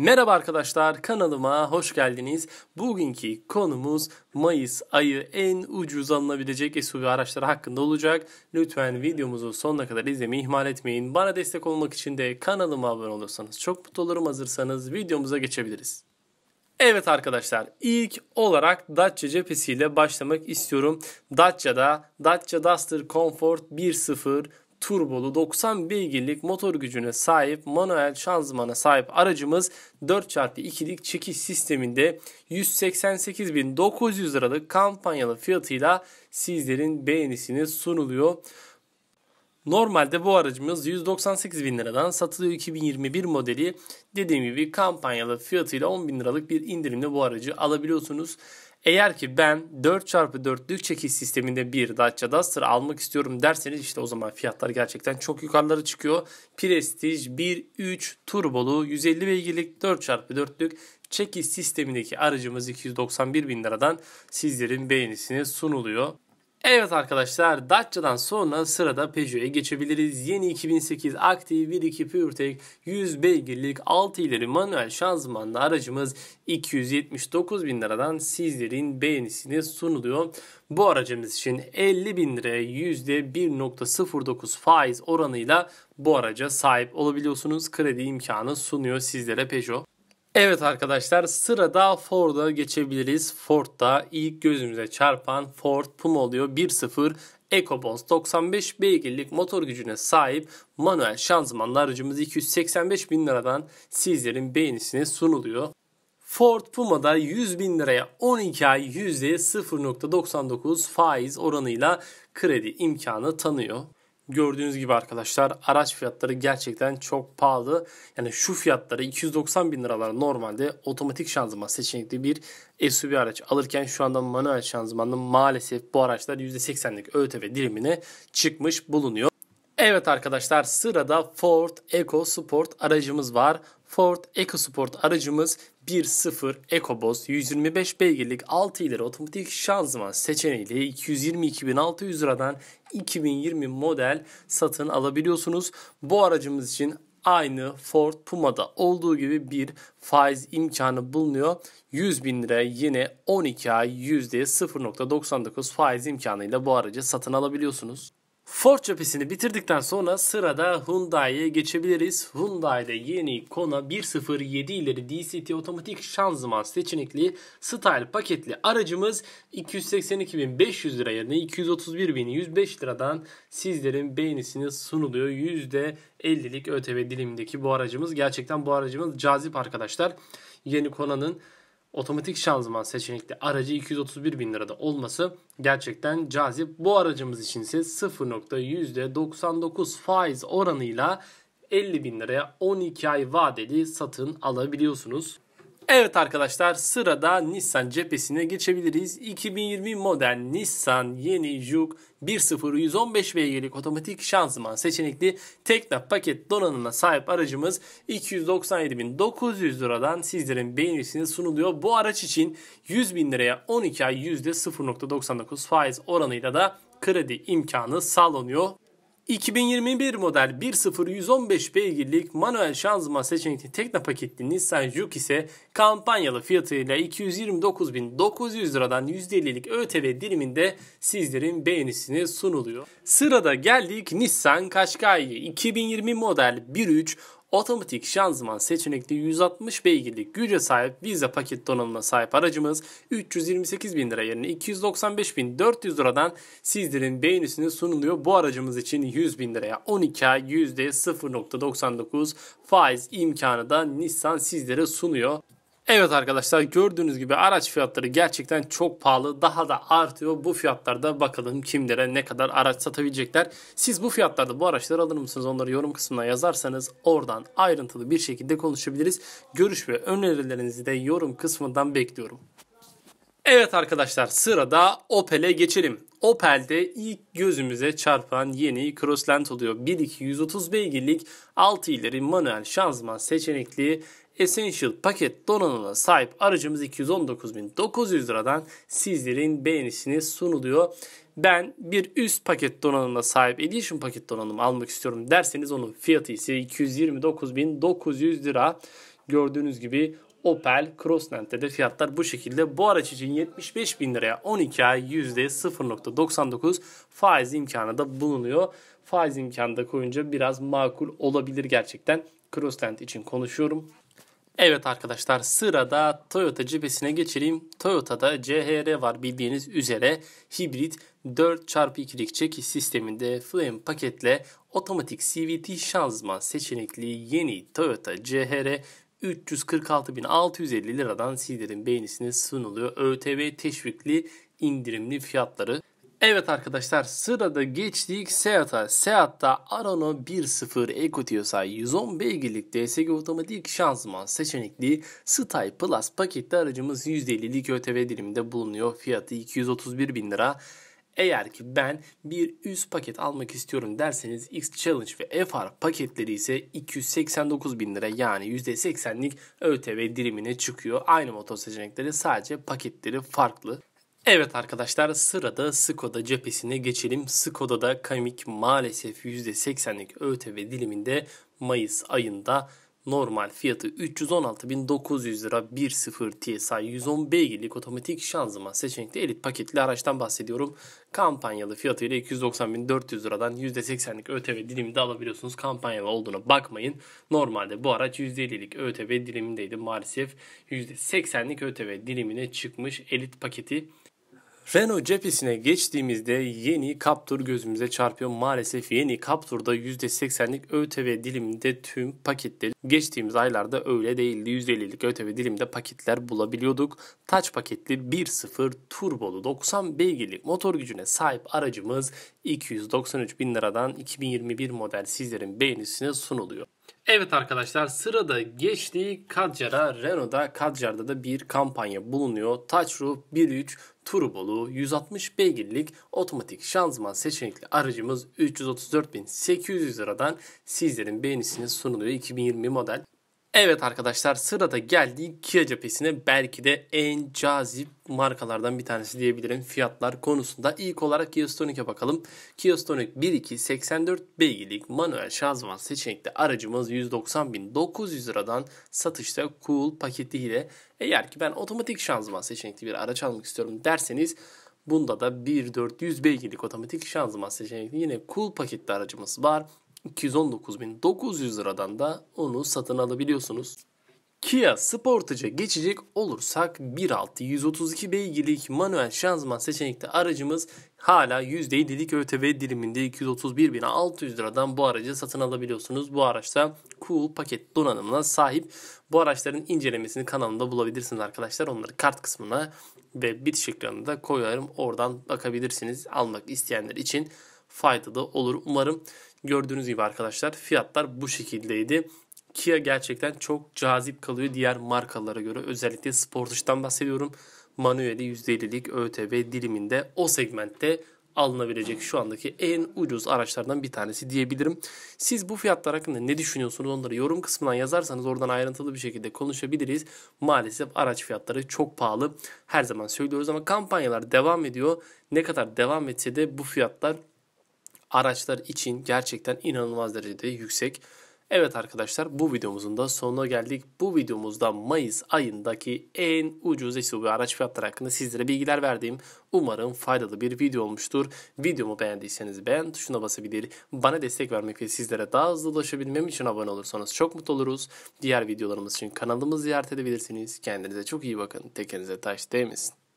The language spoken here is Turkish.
Merhaba arkadaşlar kanalıma hoş geldiniz. Bugünkü konumuz Mayıs ayı en ucuz alınabilecek SUV araçları hakkında olacak. Lütfen videomuzu sonuna kadar izlemeyi ihmal etmeyin. Bana destek olmak için de kanalıma abone olursanız çok mutlu olurum. Hazırsanız videomuza geçebiliriz. Evet arkadaşlar ilk olarak Dacia cephesiyle başlamak istiyorum. Dacia'da Dacia Duster Comfort 1.0 turbolu 90 beygirlik motor gücüne sahip manuel şanzımana sahip aracımız 4x2'lik çekiş sisteminde 188.900 liralık kampanyalı fiyatıyla sizlerin beğenisini sunuluyor. Normalde bu aracımız 198 bin liradan satılıyor 2021 modeli. Dediğim gibi kampanyalı fiyatıyla 10 bin liralık bir indirimle bu aracı alabiliyorsunuz. Eğer ki ben 4x4'lük çekiş sisteminde bir Dacia Duster almak istiyorum derseniz işte o zaman fiyatlar gerçekten çok yukarılara çıkıyor. Prestige 1.3 turbolu 150 beygirlik 4x4'lük çekiş sistemindeki aracımız 291 bin liradan sizlerin beğenisine sunuluyor. Evet arkadaşlar Dacia'dan sonra sırada Peugeot'e geçebiliriz. Yeni 2008 Active 1.2 PureTech 100 beygirlik 6 ileri manuel şanzımanlı aracımız 279 bin liradan sizlerin beğenisine sunuluyor. Bu aracımız için 50 bin liraya %1.09 faiz oranıyla bu araca sahip olabiliyorsunuz. Kredi imkanı sunuyor sizlere Peugeot. Evet arkadaşlar sırada Ford'a geçebiliriz. Ford'da ilk gözümüze çarpan Ford Puma oluyor. 1.0 EcoBoost 95 beygirlik motor gücüne sahip manuel şanzımanlı aracımız 285 bin liradan sizlerin beğenisine sunuluyor. Ford Puma'da 100 bin liraya 12 ay %0.99 faiz oranıyla kredi imkanı tanıyor. Gördüğünüz gibi arkadaşlar araç fiyatları gerçekten çok pahalı. Yani şu fiyatları 290 bin liralar normalde otomatik şanzıman seçenekli bir SUV araç alırken şu anda manuel şanzımanlı maalesef bu araçlar %80'lik ÖTV dilimine çıkmış bulunuyor. Evet arkadaşlar sırada Ford EcoSport aracımız var. Ford EcoSport aracımız 1.0 EcoBoost 125 beygirlik 6 ileri otomatik şanzıman seçeneğiyle 222.600 liradan 2020 model satın alabiliyorsunuz. Bu aracımız için aynı Ford Puma'da olduğu gibi bir faiz imkanı bulunuyor. 100 bin lira yine 12 ay %0.99 faiz imkanıyla bu aracı satın alabiliyorsunuz. Ford cephesini bitirdikten sonra sırada Hyundai'ye geçebiliriz. Hyundai'de yeni Kona 1.07 ileri DCT otomatik şanzıman seçenekli style paketli aracımız 282.500 lira yerine 231.105 liradan sizlerin beğenisini sunuluyor. %50'lik ÖTV dilimindeki bu aracımız gerçekten bu aracımız cazip arkadaşlar. Yeni Kona'nın otomatik şanzıman seçenekli aracı 231 bin lirada olması gerçekten cazip. Bu aracımız için ise 0.99 faiz oranıyla 50 bin liraya 12 ay vadeli satın alabiliyorsunuz. Evet arkadaşlar sırada Nissan cephesine geçebiliriz. 2020 model Nissan yeni Juke 1.0 115 beygirlik otomatik şanzıman seçenekli tekna paket donanımına sahip aracımız 297.900 liradan sizlerin beğenisini sunuluyor. Bu araç için 100.000 liraya 12 ay %0.99 faiz oranıyla da kredi imkanı sağlanıyor. 2021 model 1.0 beygirlik manuel şanzıman seçenekli tekne paketli Nissan Juke ise kampanyalı fiyatıyla 229.900 liradan %50'lik ÖTV diliminde sizlerin beğenisini sunuluyor. Sırada geldik Nissan Qashqai'ye 2020 model 1.3 Otomatik şanzıman seçenekli 160 beygirlik güce sahip vize paket donanımına sahip aracımız 328 bin lira yerine 295 bin 400 liradan sizlerin beğenisine sunuluyor. Bu aracımız için 100 bin liraya 12 ay %0.99 faiz imkanı da Nissan sizlere sunuyor. Evet arkadaşlar gördüğünüz gibi araç fiyatları gerçekten çok pahalı. Daha da artıyor. Bu fiyatlarda bakalım kimlere ne kadar araç satabilecekler. Siz bu fiyatlarda bu araçları alır mısınız? Onları yorum kısmına yazarsanız oradan ayrıntılı bir şekilde konuşabiliriz. Görüş ve önerilerinizi de yorum kısmından bekliyorum. Evet arkadaşlar sırada Opel'e geçelim. Opel'de ilk gözümüze çarpan yeni Crossland oluyor. 1.2 130 beygirlik 6 ileri manuel şanzıman seçenekli Essential paket donanımına sahip aracımız 219.900 liradan sizlerin beğenisini sunuluyor. Ben bir üst paket donanımına sahip Edition paket donanımı almak istiyorum derseniz onun fiyatı ise 229.900 lira. Gördüğünüz gibi Opel Crossland'de de fiyatlar bu şekilde. Bu araç için 75 bin liraya 12 ay %0.99 faiz imkanı da bulunuyor. Faiz imkanı da koyunca biraz makul olabilir gerçekten. Crossland için konuşuyorum. Evet arkadaşlar sırada Toyota cephesine geçelim. Toyota'da CHR var bildiğiniz üzere hibrit 4x2'lik çekiş sisteminde Flame paketle otomatik CVT şanzıman seçenekli yeni Toyota CHR 346.650 liradan sizlerin beğenisine sunuluyor. ÖTV teşvikli indirimli fiyatları Evet arkadaşlar sırada geçtik Seat'a. Seat'ta Arano 1.0 EcoTiosa 110 beygirlik DSG otomatik şanzıman seçenekli Style Plus paketli aracımız %50'lik ÖTV diliminde bulunuyor. Fiyatı 231 bin lira. Eğer ki ben bir üst paket almak istiyorum derseniz X Challenge ve FR paketleri ise 289 bin lira yani %80'lik ÖTV dilimine çıkıyor. Aynı motor seçenekleri sadece paketleri farklı. Evet arkadaşlar sırada Skoda cephesine geçelim. Skoda da Kamik maalesef %80'lik ÖTV diliminde Mayıs ayında normal fiyatı 316.900 lira 1.0 TSI 110 beygirlik otomatik şanzıman seçenekli elit paketli araçtan bahsediyorum. Kampanyalı fiyatıyla 290.400 liradan %80'lik ÖTV diliminde alabiliyorsunuz. Kampanyalı olduğuna bakmayın. Normalde bu araç %50'lik ÖTV dilimindeydi. Maalesef %80'lik ÖTV dilimine çıkmış elit paketi. Renault cephesine geçtiğimizde yeni Captur gözümüze çarpıyor. Maalesef yeni Captur'da %80'lik ÖTV diliminde tüm paketleri geçtiğimiz aylarda öyle değildi. %50'lik ÖTV dilimde paketler bulabiliyorduk. Taç paketli 1.0 turbolu 90 beygirlik motor gücüne sahip aracımız 293 bin liradan 2021 model sizlerin beğenisine sunuluyor. Evet arkadaşlar sırada geçtiği Kadjar'a Renault'da Kadjar'da da bir kampanya bulunuyor. Touchroom 1.3 turbolu 160 beygirlik otomatik şanzıman seçenekli aracımız 334.800 liradan sizlerin beğenisine sunuluyor 2020 model. Evet arkadaşlar sırada geldi Kia cephesine belki de en cazip markalardan bir tanesi diyebilirim fiyatlar konusunda. ilk olarak Kia Stonic'e bakalım. Kia Stonic 1.2 84 beygirlik manuel şanzıman seçenekli aracımız 190.900 liradan satışta cool paketiyle. Eğer ki ben otomatik şanzıman seçenekli bir araç almak istiyorum derseniz Bunda da 1.400 beygirlik otomatik şanzıman seçenekli yine cool paketli aracımız var. 219.900 liradan da onu satın alabiliyorsunuz. Kia Sportage'a geçecek olursak 1.6 132 beygirlik manuel şanzıman seçenekli aracımız hala %7'lik ÖTV diliminde 231.600 liradan bu aracı satın alabiliyorsunuz. Bu araçta Cool paket donanımına sahip. Bu araçların incelemesini kanalımda bulabilirsiniz arkadaşlar. Onları kart kısmına ve bitiş ekranına da koyarım. Oradan bakabilirsiniz almak isteyenler için faydalı olur umarım. Gördüğünüz gibi arkadaşlar fiyatlar bu şekildeydi. Kia gerçekten çok cazip kalıyor diğer markalara göre. Özellikle Sportage'dan bahsediyorum. Manueli %50'lik ÖTV diliminde o segmentte alınabilecek şu andaki en ucuz araçlardan bir tanesi diyebilirim. Siz bu fiyatlar hakkında ne düşünüyorsunuz onları yorum kısmından yazarsanız oradan ayrıntılı bir şekilde konuşabiliriz. Maalesef araç fiyatları çok pahalı. Her zaman söylüyoruz ama kampanyalar devam ediyor. Ne kadar devam etse de bu fiyatlar araçlar için gerçekten inanılmaz derecede yüksek. Evet arkadaşlar bu videomuzun da sonuna geldik. Bu videomuzda Mayıs ayındaki en ucuz SUV araç fiyatları hakkında sizlere bilgiler verdiğim umarım faydalı bir video olmuştur. Videomu beğendiyseniz beğen tuşuna basabilir. Bana destek vermek ve sizlere daha hızlı ulaşabilmem için abone olursanız çok mutlu oluruz. Diğer videolarımız için kanalımızı ziyaret edebilirsiniz. Kendinize çok iyi bakın. Tekenize taş değmesin.